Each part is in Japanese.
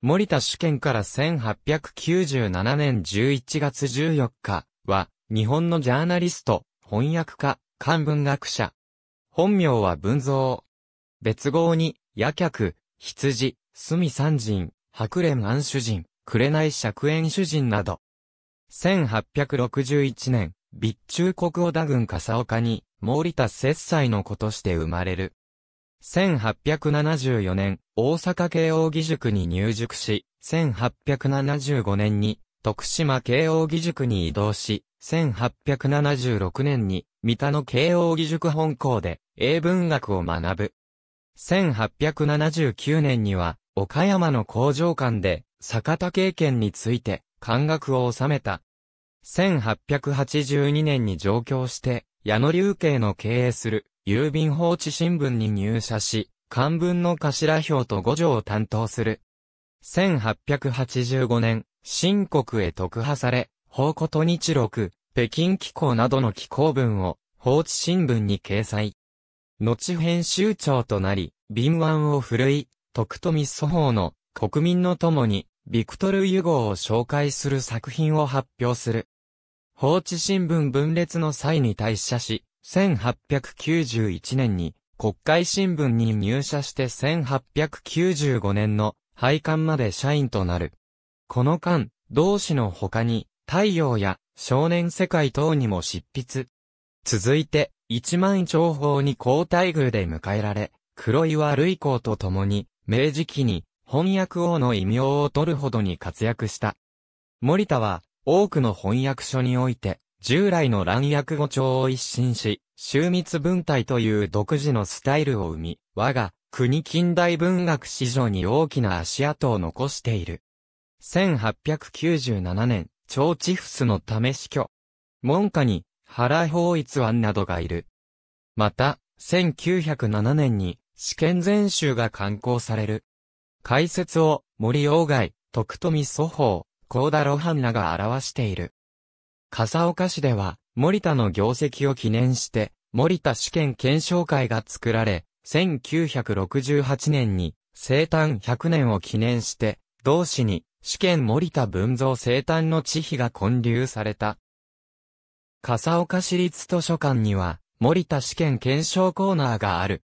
森田主権から1897年11月14日は、日本のジャーナリスト、翻訳家、漢文学者。本名は文蔵。別号に、夜客、羊、隅三人、白蓮安主人、紅釈炎主人など。1861年、備中国小田郡笠岡に、森田雪斎の子として生まれる。1874年、大阪慶応義塾に入塾し、1875年に、徳島慶応義塾に移動し、1876年に、三田の慶応義塾本校で、英文学を学ぶ。1879年には、岡山の工場館で、酒田経験について、感学を収めた。1882年に上京して、矢野流慶の経営する郵便放置新聞に入社し、漢文の頭表と五条を担当する。1885年、新国へ特派され、宝庫と日録、北京機構などの機構文を、放置新聞に掲載。後編集長となり、敏腕を振るい、徳富祖法の国民の友に、ビクトル・ユゴを紹介する作品を発表する。放置新聞分裂の際に退社し、1891年に国会新聞に入社して1895年の廃刊まで社員となる。この間、同志の他に、太陽や少年世界等にも執筆。続いて、一万長法に交待遇で迎えられ、黒岩類公と共に、明治期に翻訳王の異名を取るほどに活躍した。森田は、多くの翻訳書において、従来の乱訳語調を一新し、周密文体という独自のスタイルを生み、我が国近代文学史上に大きな足跡を残している。1897年、超チフスの試し挙。門下に原法一案などがいる。また、1907年に試験全集が刊行される。解説を森鴎外、徳富祖法、高田露伴らが表している。笠岡市では、森田の業績を記念して、森田試験検証会が作られ、1968年に生誕100年を記念して、同市に試験森田文蔵生誕の地碑が建立された。笠岡市立図書館には、森田試験検証コーナーがある。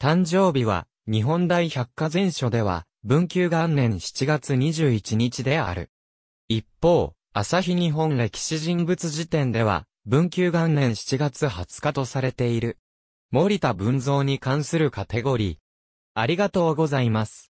誕生日は、日本大百科全書では、文久元年7月21日である。一方、朝日日本歴史人物辞典では、文久元年7月20日とされている。森田文蔵に関するカテゴリー。ありがとうございます。